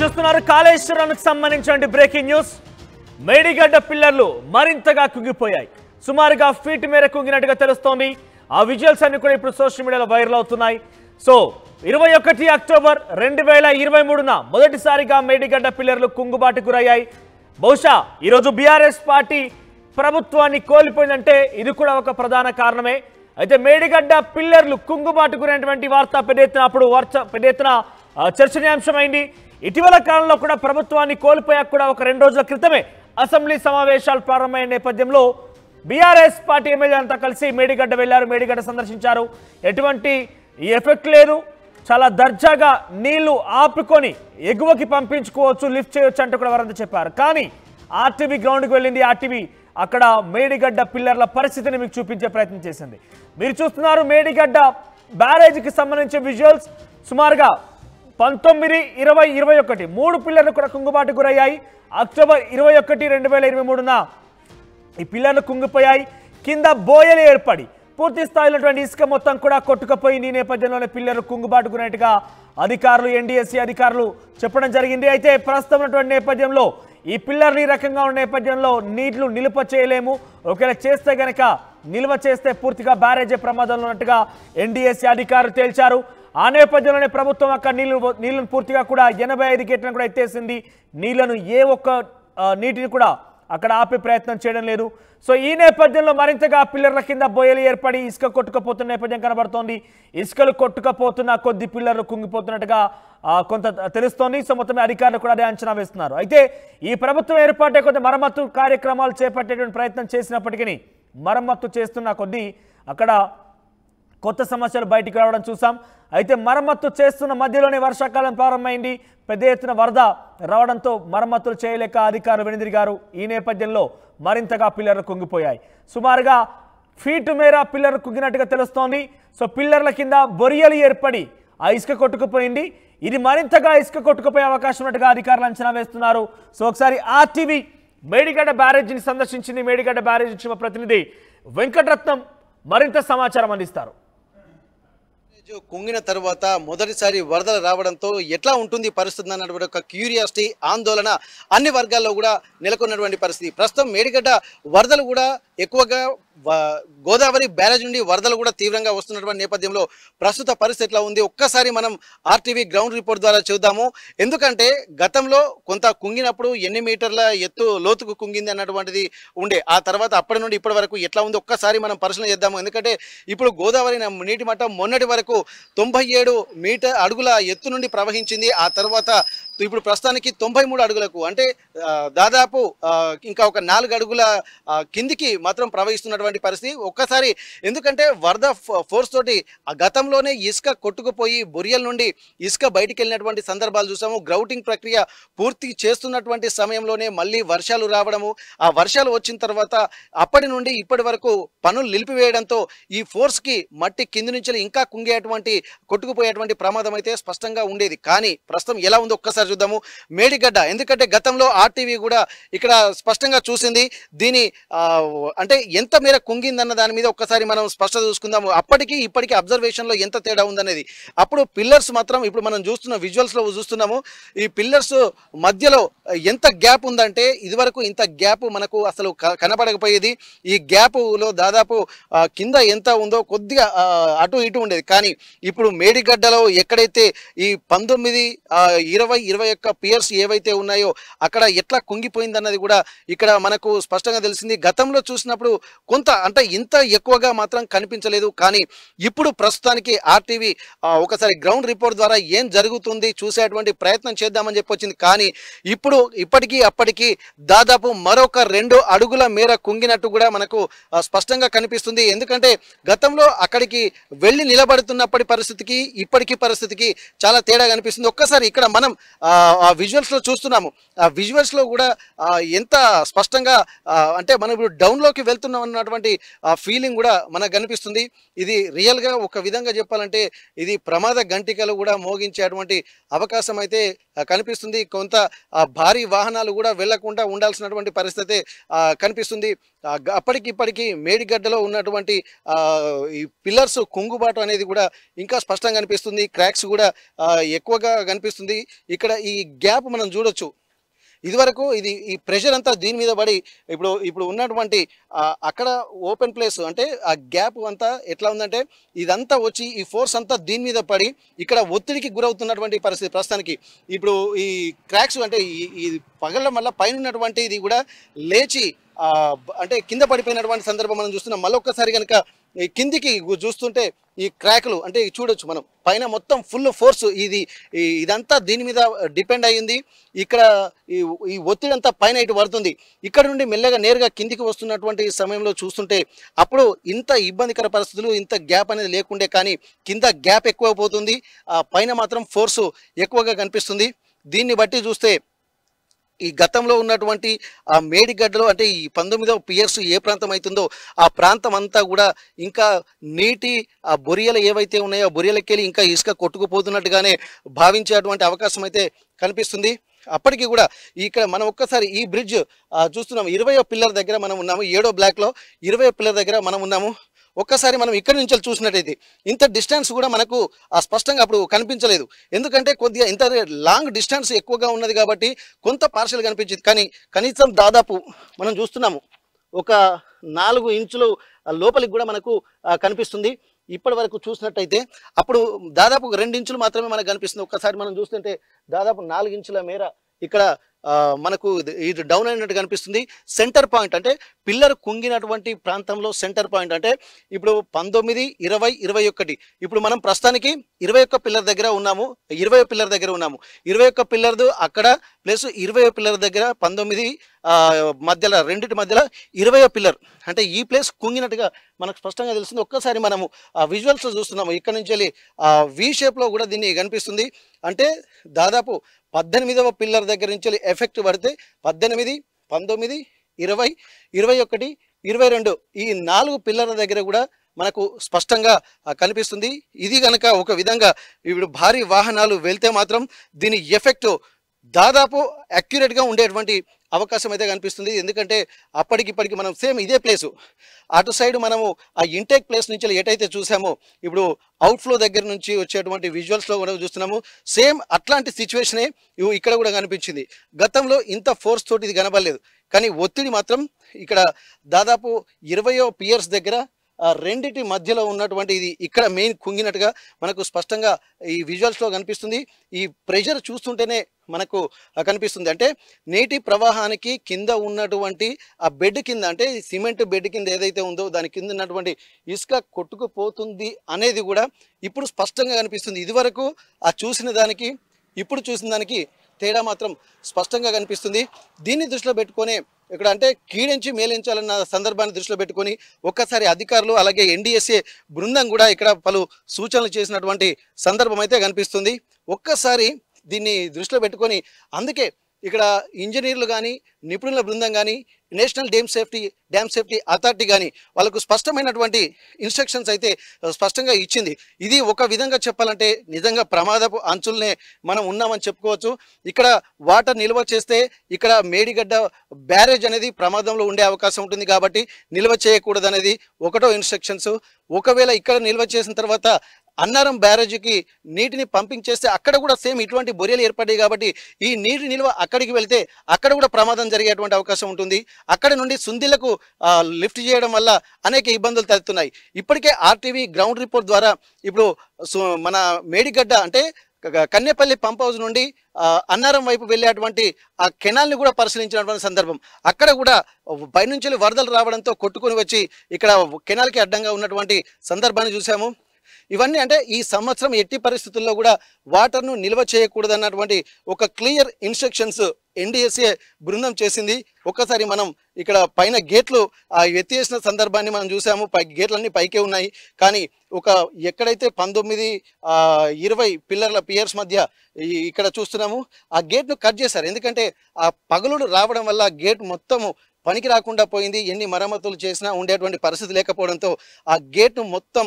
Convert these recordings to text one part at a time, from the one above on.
చూస్తున్నారు కాళేశ్వరానికి సంబంధించిన breaking news Medigadda పిల్లర్లు మరింతగా కుంగిపోయాయి సుమారుగా ఫీట్ మేర కుంగినట్టుగా తెలుస్తోంది ఆ విజువల్స్ అన్ని కూడా ఇప్పుడు సోషల్ మీడియాలో వైరల్ అవుతున్నాయి సో ఇరవై ఒకటి అక్టోబర్ రెండు వేల ఇరవై మూడున మొదటిసారిగా మేడిగడ్డ పిల్లర్లు కుంగుబాటు గురయ్యాయి బహుశా ఈరోజు బీఆర్ఎస్ పార్టీ ప్రభుత్వాన్ని కోల్పోయిందంటే ఇది కూడా ఒక ప్రధాన కారణమే అయితే మేడిగడ్డ పిల్లర్లు కుంగుబాటు గురైనటువంటి వార్త పెద్ద ఎత్తున అప్పుడు వార్త పెద్ద ఎత్తున చర్చనీయాంశమైంది ఇటీవల కాలంలో కూడా ప్రభుత్వాన్ని కోల్పోయాక కూడా ఒక రెండు రోజుల క్రితమే అసెంబ్లీ సమావేశాలు ప్రారంభమైన నేపథ్యంలో బీఆర్ఎస్ పార్టీ ఎమ్మెల్యే అంతా కలిసి మేడిగడ్డ వెళ్ళారు మేడిగడ్డ సందర్శించారు ఎటువంటి ఎఫెక్ట్ లేదు చాలా దర్జాగా నీళ్లు ఆపుకొని ఎగువకి పంపించుకోవచ్చు లిఫ్ట్ చేయొచ్చు అంటూ కూడా వారంతా చెప్పారు కానీ ఆర్టీబీ గ్రౌండ్కి వెళ్ళింది ఆర్టీబీ అక్కడ మేడిగడ్డ పిల్లర్ల పరిస్థితిని మీకు చూపించే ప్రయత్నం చేసింది మీరు చూస్తున్నారు మేడిగడ్డ బ్యారేజ్కి సంబంధించిన విజువల్స్ సుమారుగా పంతొమ్మిది ఇరవై ఇరవై ఒకటి మూడు పిల్లర్లు కూడా కుంగుబాటు గురయ్యాయి అక్టోబర్ ఇరవై ఒకటి రెండు వేల ఇరవై మూడున ఈ పిల్లర్లు కుంగిపోయాయి కింద బోయలు ఏర్పడి పూర్తి స్థాయిలోటువంటి ఇసుక మొత్తం కూడా కొట్టుకుపోయింది ఈ నేపథ్యంలోనే పిల్లర్లు కుంగుబాటు గురినట్టుగా అధికారులు ఎన్డీఎస్సీ అధికారులు చెప్పడం జరిగింది అయితే ప్రస్తుతం ఉన్నటువంటి నేపథ్యంలో ఈ పిల్లర్లు ఈ రకంగా ఉన్న నేపథ్యంలో నీళ్లు నిలుప చేయలేము ఒకవేళ చేస్తే గనక నిల్వ చేస్తే పూర్తిగా బ్యారేజీ ప్రమాదంలో ఉన్నట్టుగా ఎన్డీఎస్సీ అధికారులు తేల్చారు ఆ నేపథ్యంలోనే ప్రభుత్వం అక్కడ నీళ్లు నీళ్లను పూర్తిగా కూడా ఎనభై ఐదు గేట్లను కూడా ఎత్తేసింది నీళ్లను ఏ ఒక్క నీటిని కూడా అక్కడ ఆపే ప్రయత్నం చేయడం లేదు సో ఈ నేపథ్యంలో మరింతగా పిల్లర్ల కింద బొయ్యలు ఏర్పడి ఇసుక కొట్టుకపోతున్న నేపథ్యం కనబడుతోంది ఇసుకలు కొట్టుకపోతున్న కొద్ది పిల్లర్లు కుంగిపోతున్నట్టుగా కొంత తెలుస్తోంది సో మొత్తం అధికారులు కూడా అదే అంచనా వేస్తున్నారు అయితే ఈ ప్రభుత్వం ఏర్పాటే కొంత మరమ్మత్తు కార్యక్రమాలు చేపట్టేటువంటి ప్రయత్నం చేసినప్పటికీ మరమ్మత్తు చేస్తున్న కొద్దీ అక్కడ కొత్త సమస్యలు బయటికి రావడం చూసాం అయితే మరమ్మత్తు చేస్తున్న మధ్యలోనే వర్షాకాలం ప్రారంభమైంది పెద్ద ఎత్తున వరద రావడంతో మరమ్మతులు చేయలేక అధికారులు గారు ఈ నేపథ్యంలో మరింతగా పిల్లర్లు కుంగిపోయాయి సుమారుగా ఫీటు మేర పిల్లర్ కుంగినట్టుగా తెలుస్తోంది సో పిల్లర్ల కింద బొరియలు ఏర్పడి ఆ ఇసుక కొట్టుకుపోయింది ఇది మరింతగా ఇసుక కొట్టుకుపోయే అవకాశం ఉన్నట్టుగా అధికారులు అంచనా వేస్తున్నారు సో ఒకసారి ఆర్టీవీ మేడిగడ్డ బ్యారేజీని సందర్శించింది మేడిగడ్డ బ్యారేజీ ప్రతినిధి వెంకటరత్నం మరింత సమాచారం అందిస్తారు కుంగిన తర్వాత మొదటిసారి వరదలు రావడంతో ఎట్లా ఉంటుంది పరిస్థితి అన్నటువంటి ఒక క్యూరియాసిటీ ఆందోళన అన్ని వర్గాల్లో కూడా నెలకొన్నటువంటి పరిస్థితి ప్రస్తుతం మేడిగడ్డ వరదలు కూడా ఎక్కువగా గోదావరి బ్యారేజ్ నుండి వరదలు కూడా తీవ్రంగా వస్తున్నటువంటి నేపథ్యంలో ప్రస్తుత పరిస్థితి ఎట్లా ఉంది ఒక్కసారి మనం ఆర్టీవీ గ్రౌండ్ రిపోర్ట్ ద్వారా చూద్దాము ఎందుకంటే గతంలో కొంత కుంగినప్పుడు ఎన్ని మీటర్ల ఎత్తు లోతుకు కుంగింది అన్నటువంటిది ఉండే ఆ తర్వాత అప్పటి నుండి ఇప్పటి వరకు ఎట్లా ఉంది ఒక్కసారి మనం పరిశీలన చేద్దాము ఎందుకంటే ఇప్పుడు గోదావరి నీటి మట్టం మొన్నటి వరకు తొంభై మీటర్ అడుగుల ఎత్తు నుండి ప్రవహించింది ఆ తర్వాత ఇప్పుడు ప్రస్తుతానికి తొంభై మూడు అడుగులకు అంటే దాదాపు ఇంకా ఒక నాలుగు అడుగుల కిందికి మాత్రం ప్రవహిస్తున్నటువంటి ఉన్నటువంటి పరిస్థితి ఒక్కసారి ఎందుకంటే వరద ఫోర్స్ తోటి గతంలోనే ఇసుక కొట్టుకుపోయి బొరియల్ నుండి ఇసుక బయటికి వెళ్ళినటువంటి సందర్భాలు చూసాము గ్రౌటింగ్ ప్రక్రియ పూర్తి చేస్తున్నటువంటి సమయంలోనే మళ్ళీ వర్షాలు రావడము ఆ వర్షాలు వచ్చిన తర్వాత అప్పటి నుండి ఇప్పటి వరకు పనులు నిలిపివేయడంతో ఈ ఫోర్స్కి మట్టి కింది నుంచి ఇంకా కుంగేటువంటి కొట్టుకుపోయేటువంటి ప్రమాదం అయితే స్పష్టంగా ఉండేది కానీ ప్రస్తుతం ఎలా ఉందో ఒక్కసారి చూద్దాము మేడిగడ్డ ఎందుకంటే గతంలో ఆర్టీవీ కూడా ఇక్కడ స్పష్టంగా చూసింది దీని అంటే ఎంత మేర కుంగిందన్న దాని మీద ఒక్కసారి మనం స్పష్టత చూసుకుందాము అప్పటికి ఇప్పటికీ అబ్జర్వేషన్లో ఎంత తేడా ఉందనేది అప్పుడు పిల్లర్స్ మాత్రం ఇప్పుడు మనం చూస్తున్న విజువల్స్లో చూస్తున్నాము ఈ పిల్లర్స్ మధ్యలో ఎంత గ్యాప్ ఉందంటే ఇదివరకు ఇంత గ్యాప్ మనకు అసలు కనపడకపోయేది ఈ గ్యాప్లో దాదాపు కింద ఎంత ఉందో కొద్దిగా అటు ఇటు ఉండేది కానీ ఇప్పుడు మేడిగడ్డలో ఎక్కడైతే ఈ పంతొమ్మిది ఇరవై ఇరవై యొక్క పియర్స్ ఏవైతే ఉన్నాయో అక్కడ ఎట్లా కుంగిపోయిందన్నది కూడా ఇక్కడ మనకు స్పష్టంగా తెలిసింది గతంలో చూసినప్పుడు కొంత కొంత అంటే ఇంత ఎక్కువగా మాత్రం కనిపించలేదు కానీ ఇప్పుడు ప్రస్తుతానికి ఆర్టీవీ ఒకసారి గ్రౌండ్ రిపోర్ట్ ద్వారా ఏం జరుగుతుంది చూసేటువంటి ప్రయత్నం చేద్దామని చెప్పి వచ్చింది కానీ ఇప్పుడు ఇప్పటికీ అప్పటికీ దాదాపు మరొక రెండు అడుగుల మేర కుంగినట్టు కూడా మనకు స్పష్టంగా కనిపిస్తుంది ఎందుకంటే గతంలో అక్కడికి వెళ్ళి నిలబడుతున్నప్పటి పరిస్థితికి ఇప్పటికీ పరిస్థితికి చాలా తేడా కనిపిస్తుంది ఒక్కసారి ఇక్కడ మనం ఆ విజువల్స్లో చూస్తున్నాము ఆ విజువల్స్లో కూడా ఎంత స్పష్టంగా అంటే మనం ఇప్పుడు డౌన్లోకి వెళ్తున్నాం అన్నటువంటి ఉన్నటువంటి ఆ ఫీలింగ్ కూడా మనకు కనిపిస్తుంది ఇది రియల్గా ఒక విధంగా చెప్పాలంటే ఇది ప్రమాద గంటికలు కూడా మోగించేటువంటి అవకాశం అయితే కనిపిస్తుంది కొంత భారీ వాహనాలు కూడా వెళ్లకుండా ఉండాల్సినటువంటి పరిస్థితి కనిపిస్తుంది అప్పటికిప్పటికీ మేడిగడ్డలో ఉన్నటువంటి ఈ పిల్లర్స్ కుంగుబాటు అనేది కూడా ఇంకా స్పష్టంగా కనిపిస్తుంది క్రాక్స్ కూడా ఎక్కువగా కనిపిస్తుంది ఇక్కడ ఈ గ్యాప్ మనం చూడొచ్చు ఇదివరకు ఇది ఈ ప్రెషర్ అంతా దీని మీద పడి ఇప్పుడు ఇప్పుడు ఉన్నటువంటి అక్కడ ఓపెన్ ప్లేస్ అంటే ఆ గ్యాప్ అంతా ఎట్లా ఉందంటే ఇదంతా వచ్చి ఈ ఫోర్స్ అంతా దీని మీద పడి ఇక్కడ ఒత్తిడికి గురవుతున్నటువంటి పరిస్థితి ప్రస్తుతానికి ఇప్పుడు ఈ క్రాక్స్ అంటే ఈ పగలడం వల్ల పైన ఉన్నటువంటి ఇది కూడా లేచి అంటే కింద పడిపోయినటువంటి సందర్భం మనం చూస్తున్నాం మళ్ళొక్కసారి కనుక కిందికి చూస్తుంటే ఈ క్రాక్లు అంటే చూడొచ్చు మనం పైన మొత్తం ఫుల్ ఫోర్స్ ఇది ఇదంతా దీని మీద డిపెండ్ అయ్యింది ఇక్కడ ఈ ఒత్తిడి అంతా పైన ఇటు పడుతుంది ఇక్కడ నుండి మెల్లగా నేరుగా కిందికి వస్తున్నటువంటి సమయంలో చూస్తుంటే అప్పుడు ఇంత ఇబ్బందికర పరిస్థితులు ఇంత గ్యాప్ అనేది లేకుండే కానీ కింద గ్యాప్ ఎక్కువ పోతుంది పైన మాత్రం ఫోర్సు ఎక్కువగా కనిపిస్తుంది దీన్ని బట్టి చూస్తే ఈ గతంలో ఉన్నటువంటి ఆ మేడిగడ్డలో అంటే ఈ పంతొమ్మిదవ పియర్స్ ఏ ప్రాంతం అవుతుందో ఆ ప్రాంతం అంతా కూడా ఇంకా నీటి ఆ బొరియలు ఏవైతే ఉన్నాయో ఆ బొరియలకెళ్ళి ఇంకా ఇసుక కొట్టుకుపోతున్నట్టుగానే భావించేటువంటి అవకాశం అయితే కనిపిస్తుంది అప్పటికి కూడా ఇక్కడ మనం ఒక్కసారి ఈ బ్రిడ్జ్ చూస్తున్నాం ఇరవయో పిల్లర్ దగ్గర మనం ఉన్నాము ఏడో బ్లాక్లో ఇరవయో పిల్లర్ దగ్గర మనం ఉన్నాము ఒక్కసారి మనం ఇక్కడి నుంచి చూసినట్టయితే ఇంత డిస్టెన్స్ కూడా మనకు స్పష్టంగా అప్పుడు కనిపించలేదు ఎందుకంటే కొద్దిగా ఇంత లాంగ్ డిస్టెన్స్ ఎక్కువగా ఉన్నది కాబట్టి కొంత పార్షల్ కనిపించింది కానీ కనీసం దాదాపు మనం చూస్తున్నాము ఒక నాలుగు ఇంచులు లోపలికి కూడా మనకు కనిపిస్తుంది ఇప్పటి వరకు చూసినట్టయితే అప్పుడు దాదాపు రెండు ఇంచులు మాత్రమే మనకు కనిపిస్తుంది ఒక్కసారి మనం చూస్తుంటే దాదాపు నాలుగు ఇంచుల మేర ఇక్కడ మనకు ఇది డౌన్ అయినట్టు కనిపిస్తుంది సెంటర్ పాయింట్ అంటే పిల్లర్ కుంగినటువంటి ప్రాంతంలో సెంటర్ పాయింట్ అంటే ఇప్పుడు పంతొమ్మిది ఇరవై ఇరవై ఒకటి ఇప్పుడు మనం ప్రస్తుతానికి ఇరవై ఒక్క పిల్లర్ దగ్గర ఉన్నాము ఇరవై పిల్లర్ దగ్గర ఉన్నాము ఇరవై ఒక్క పిల్లర్దు అక్కడ ప్లస్ ఇరవై పిల్లర్ దగ్గర పంతొమ్మిది మధ్యలో రెండింటి మధ్యలో ఇరవై పిల్లర్ అంటే ఈ ప్లేస్ కుంగినట్టుగా మనకు స్పష్టంగా తెలుస్తుంది ఒక్కసారి మనము విజువల్స్లో చూస్తున్నాము ఇక్కడ నుంచి వెళ్ళి వి షేప్లో కూడా దీన్ని కనిపిస్తుంది అంటే దాదాపు పద్దెనిమిదవ పిల్లర్ దగ్గర నుంచి వెళ్ళి ఎఫెక్ట్ పడితే పద్దెనిమిది పంతొమ్మిది ఇరవై ఇరవై ఒకటి ఇరవై రెండు ఈ నాలుగు పిల్లర్ల దగ్గర కూడా మనకు స్పష్టంగా కనిపిస్తుంది ఇది కనుక ఒక విధంగా ఇప్పుడు భారీ వాహనాలు వెళ్తే మాత్రం దీని ఎఫెక్ట్ దాదాపు అక్యురేట్గా ఉండేటువంటి అవకాశం అయితే కనిపిస్తుంది ఎందుకంటే అప్పటికిప్పటికి మనం సేమ్ ఇదే ప్లేసు అటు సైడ్ మనము ఆ ఇంటేక్ ప్లేస్ నుంచి ఎటైతే చూసామో ఇప్పుడు అవుట్ఫ్లో దగ్గర నుంచి వచ్చేటువంటి విజువల్స్లో కూడా చూస్తున్నాము సేమ్ అట్లాంటి సిచ్యువేషనే ఇక్కడ కూడా కనిపించింది గతంలో ఇంత ఫోర్స్ తోటి ఇది కనబడలేదు కానీ ఒత్తిడి మాత్రం ఇక్కడ దాదాపు ఇరవయో పియర్స్ దగ్గర రెండిటి మధ్యలో ఉన్నటువంటి ఇది ఇక్కడ మెయిన్ కుంగినట్టుగా మనకు స్పష్టంగా ఈ విజువల్స్లో కనిపిస్తుంది ఈ ప్రెషర్ చూస్తుంటేనే మనకు కనిపిస్తుంది అంటే నీటి ప్రవాహానికి కింద ఉన్నటువంటి ఆ బెడ్ కింద అంటే సిమెంట్ బెడ్ కింద ఏదైతే ఉందో దాని కింద ఉన్నటువంటి ఇసుక కొట్టుకుపోతుంది అనేది కూడా ఇప్పుడు స్పష్టంగా కనిపిస్తుంది ఇదివరకు ఆ చూసిన దానికి ఇప్పుడు చూసిన దానికి తేడా మాత్రం స్పష్టంగా కనిపిస్తుంది దీన్ని దృష్టిలో పెట్టుకొని ఇక్కడ అంటే కీడించి మేలించాలన్న సందర్భాన్ని దృష్టిలో పెట్టుకొని ఒక్కసారి అధికారులు అలాగే ఎన్డీఎస్ఏ బృందం కూడా ఇక్కడ పలు సూచనలు చేసినటువంటి సందర్భం అయితే కనిపిస్తుంది ఒక్కసారి దీన్ని దృష్టిలో పెట్టుకొని అందుకే ఇక్కడ ఇంజనీర్లు కానీ నిపుణుల బృందం కానీ national dam safety dam safety authority కానీ వాళ్ళకు స్పష్టమైనటువంటి ఇన్స్ట్రక్షన్స్ అయితే స్పష్టంగా ఇచ్చింది ఇది ఒక విధంగా చెప్పాలంటే నిజంగా ప్రమాదపు అంచులనే మనం ఉన్నామని చెప్పుకోవచ్చు ఇక్కడ వాటర్ నిల్వ చేస్తే ఇక్కడ మేడిగడ్డ బ్యారేజ్ అనేది ప్రమాదంలో ఉండే అవకాశం ఉంటుంది కాబట్టి నిల్వ చేయకూడదు ఒకటో ఇన్స్ట్రక్షన్స్ ఒకవేళ ఇక్కడ నిల్వ చేసిన తర్వాత అన్నారం బ్యారేజీకి నీటిని పంపింగ్ చేస్తే అక్కడ కూడా సేమ్ ఇటువంటి బొరియలు ఏర్పడ్డాయి కాబట్టి ఈ నీటి నిల్వ అక్కడికి వెళ్తే అక్కడ కూడా ప్రమాదం జరిగేటువంటి అవకాశం ఉంటుంది అక్కడ నుండి సుందిలకు లిఫ్ట్ చేయడం వల్ల అనేక ఇబ్బందులు తలెత్తున్నాయి ఇప్పటికే ఆర్టీవీ గ్రౌండ్ రిపోర్ట్ ద్వారా ఇప్పుడు మన మేడిగడ్డ అంటే కన్నెపల్లి పంప్ హౌస్ నుండి అన్నారం వైపు వెళ్ళేటువంటి ఆ కెనాల్ని కూడా పరిశీలించినటువంటి సందర్భం అక్కడ కూడా పైనుంచి వరదలు రావడంతో కొట్టుకుని వచ్చి ఇక్కడ కెనాల్కి అడ్డంగా ఉన్నటువంటి సందర్భాన్ని చూసాము ఇవన్నీ అంటే ఈ సంవత్సరం ఎట్టి పరిస్థితుల్లో కూడా వాటర్ను నిల్వ చేయకూడదన్నటువంటి ఒక క్లియర్ ఇన్స్ట్రక్షన్స్ ఎన్డీఎస్ఏ బృందం చేసింది ఒక్కసారి మనం ఇక్కడ పైన గేట్లు ఆ ఎత్తేసిన సందర్భాన్ని మనం చూసాము పై గేట్లన్నీ పైకే ఉన్నాయి కానీ ఒక ఎక్కడైతే పంతొమ్మిది ఇరవై పిల్లర్ల పియర్స్ మధ్య ఇక్కడ చూస్తున్నాము ఆ గేట్ను కట్ చేశారు ఎందుకంటే ఆ పగలుడు రావడం వల్ల గేట్ మొత్తము పనికి రాకుండా పోయింది ఎన్ని మరమ్మతులు చేసినా ఉండేటువంటి పరిస్థితి లేకపోవడంతో ఆ గేట్ను మొత్తం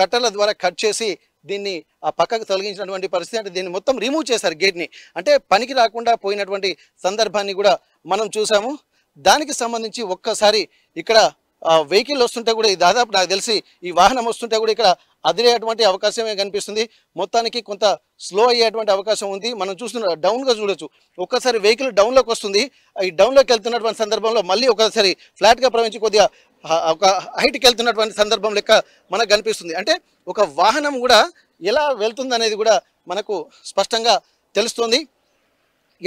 కట్టల ద్వారా కట్ చేసి దీన్ని ఆ పక్కకు తొలగించినటువంటి పరిస్థితి అంటే దీన్ని మొత్తం రిమూవ్ చేశారు గేట్ని అంటే పనికి రాకుండా పోయినటువంటి సందర్భాన్ని కూడా మనం చూసాము దానికి సంబంధించి ఒక్కసారి ఇక్కడ వెహికల్ వస్తుంటే కూడా దాదాపు నాకు తెలిసి ఈ వాహనం వస్తుంటే కూడా ఇక్కడ అదిరేటువంటి అవకాశమే కనిపిస్తుంది మొత్తానికి కొంత స్లో అయ్యేటువంటి అవకాశం ఉంది మనం చూస్తున్న డౌన్గా చూడొచ్చు ఒక్కసారి వెహికల్ డౌన్లోకి వస్తుంది ఈ డౌన్లోకి వెళ్తున్నటువంటి సందర్భంలో మళ్ళీ ఒకసారి ఫ్లాట్గా ప్రవహించి కొద్దిగా ఒక హైట్కి వెళ్తున్నటువంటి సందర్భం లెక్క మనకు కనిపిస్తుంది అంటే ఒక వాహనం కూడా ఎలా వెళ్తుంది అనేది కూడా మనకు స్పష్టంగా తెలుస్తుంది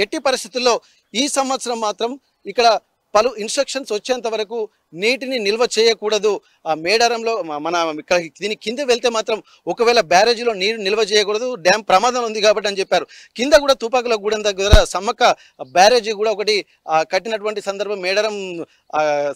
ఎట్టి పరిస్థితుల్లో ఈ సంవత్సరం మాత్రం ఇక్కడ పలు ఇన్స్ట్రక్షన్స్ వచ్చేంత వరకు నీటిని నిల్వ చేయకూడదు ఆ మేడారంలో మన దీని కింద వెళ్తే మాత్రం ఒకవేళ బ్యారేజీలో నీరు నిల్వ చేయకూడదు డ్యామ్ ప్రమాదం ఉంది కాబట్టి అని చెప్పారు కింద కూడా తుపాకుల గూడెం దగ్గర సమ్మక్క బ్యారేజీ కూడా ఒకటి కట్టినటువంటి సందర్భం మేడారం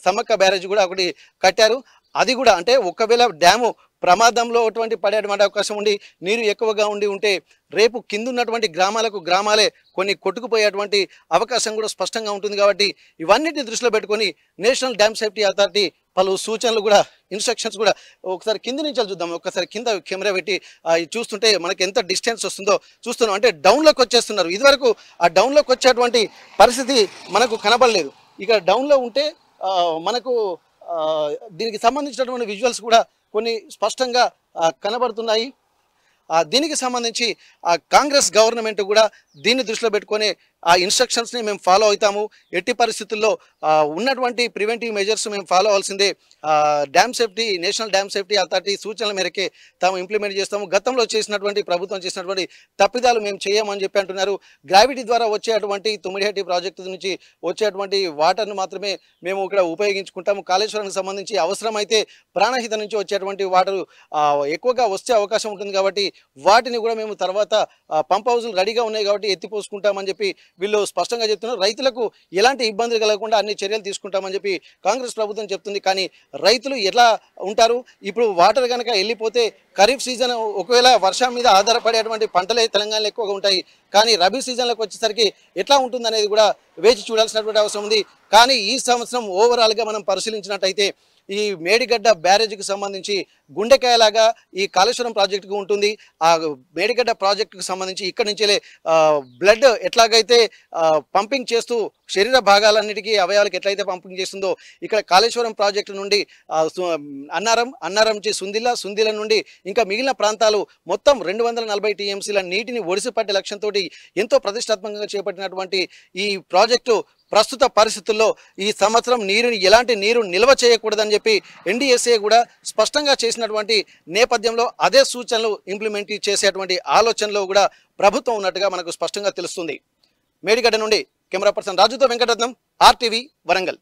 సమ్మక్క బ్యారేజీ కూడా ఒకటి కట్టారు అది కూడా అంటే ఒకవేళ డ్యాము ప్రమాదంలో అటువంటి పడేటువంటి అవకాశం ఉండి నీరు ఎక్కువగా ఉండి ఉంటే రేపు కిందున్నటువంటి గ్రామాలకు గ్రామాలే కొన్ని కొట్టుకుపోయేటువంటి అవకాశం కూడా స్పష్టంగా ఉంటుంది కాబట్టి ఇవన్నిటిని దృష్టిలో పెట్టుకొని నేషనల్ డ్యామ్ సేఫ్టీ అథారిటీ పలు సూచనలు కూడా ఇన్స్ట్రక్షన్స్ కూడా ఒకసారి కింద నుంచి చూద్దాం ఒకసారి కింద కెమెరా పెట్టి చూస్తుంటే మనకి ఎంత డిస్టెన్స్ వస్తుందో చూస్తున్నాం అంటే డౌన్లోకి వచ్చేస్తున్నారు ఇదివరకు ఆ డౌన్లోకి వచ్చేటువంటి పరిస్థితి మనకు కనబడలేదు ఇక డౌన్లో ఉంటే మనకు దీనికి సంబంధించినటువంటి విజువల్స్ కూడా కొన్ని స్పష్టంగా కనబడుతున్నాయి దీనికి సంబంధించి కాంగ్రెస్ గవర్నమెంట్ కూడా దీన్ని దృష్టిలో పెట్టుకొని ఆ ఇన్స్ట్రక్షన్స్ని మేము ఫాలో అవుతాము ఎట్టి పరిస్థితుల్లో ఉన్నటువంటి ప్రివెంటివ్ మెజర్స్ మేము ఫాలో అవ్వాల్సిందే dam safety national dam safety authority సూచనల మేరకే తాము ఇంప్లిమెంట్ చేస్తాము గతంలో చేసినటువంటి ప్రభుత్వం చేసినటువంటి తప్పిదాలు మేము చేయమని చెప్పి అంటున్నారు గ్రావిటీ ద్వారా వచ్చేటువంటి తుమ్మిడిహట్టి ప్రాజెక్టు నుంచి వచ్చేటువంటి వాటర్ను మాత్రమే మేము ఇక్కడ ఉపయోగించుకుంటాము కాళేశ్వరానికి సంబంధించి అవసరమైతే ప్రాణహిత నుంచి వచ్చేటువంటి వాటర్ ఎక్కువగా వస్తే అవకాశం ఉంటుంది కాబట్టి వాటిని కూడా మేము తర్వాత పంప్ హౌజులు రెడీగా ఉన్నాయి కాబట్టి ఎత్తిపోసుకుంటామని చెప్పి వీళ్ళు స్పష్టంగా చెప్తున్నారు రైతులకు ఎలాంటి ఇబ్బందులు కలగకుండా అన్ని చర్యలు తీసుకుంటామని చెప్పి కాంగ్రెస్ ప్రభుత్వం చెప్తుంది కానీ రైతులు ఎలా ఉంటారు ఇప్పుడు వాటర్ కనుక వెళ్ళిపోతే ఖరీఫ్ సీజన్ ఒకవేళ వర్షం మీద ఆధారపడేటువంటి పంటలే తెలంగాణలో ఎక్కువగా ఉంటాయి కానీ రబీ సీజన్లోకి వచ్చేసరికి ఎట్లా ఉంటుందనేది కూడా వేచి చూడాల్సినటువంటి అవసరం ఉంది కానీ ఈ సంవత్సరం ఓవరాల్గా మనం పరిశీలించినట్టయితే ఈ మేడిగడ్డ బ్యారేజ్కి సంబంధించి గుండెకాయలాగా ఈ కాళేశ్వరం ప్రాజెక్టుకి ఉంటుంది ఆ మేడిగడ్డ ప్రాజెక్టుకు సంబంధించి ఇక్కడి నుంచి బ్లడ్ ఎట్లాగైతే పంపింగ్ చేస్తూ శరీర భాగాలన్నిటికీ అవయవాలకు ఎట్లయితే పంపింగ్ చేస్తుందో ఇక్కడ కాళేశ్వరం ప్రాజెక్టు నుండి అన్నారం అన్నారం నుంచి సుందిల్లా సుందిల నుండి ఇంకా మిగిలిన ప్రాంతాలు మొత్తం రెండు వందల నలభై టీఎంసీల నీటిని ఒడిసిపట్టే లక్ష్యంతో ఎంతో ప్రతిష్టాత్మకంగా చేపట్టినటువంటి ఈ ప్రాజెక్టు ప్రస్తుత పరిస్థితుల్లో ఈ సంవత్సరం నీరుని ఎలాంటి నీరు నిల్వ చేయకూడదని చెప్పి ఎన్డీఎస్ఏ కూడా స్పష్టంగా చేసినటువంటి నేపథ్యంలో అదే సూచనలు ఇంప్లిమెంట్ చేసేటువంటి ఆలోచనలో కూడా ప్రభుత్వం ఉన్నట్టుగా మనకు స్పష్టంగా తెలుస్తుంది మేడిగడ్డ నుండి కెమెరా పర్సన్ రాజుతో వెంకటరత్నం ఆర్టీవీ వరంగల్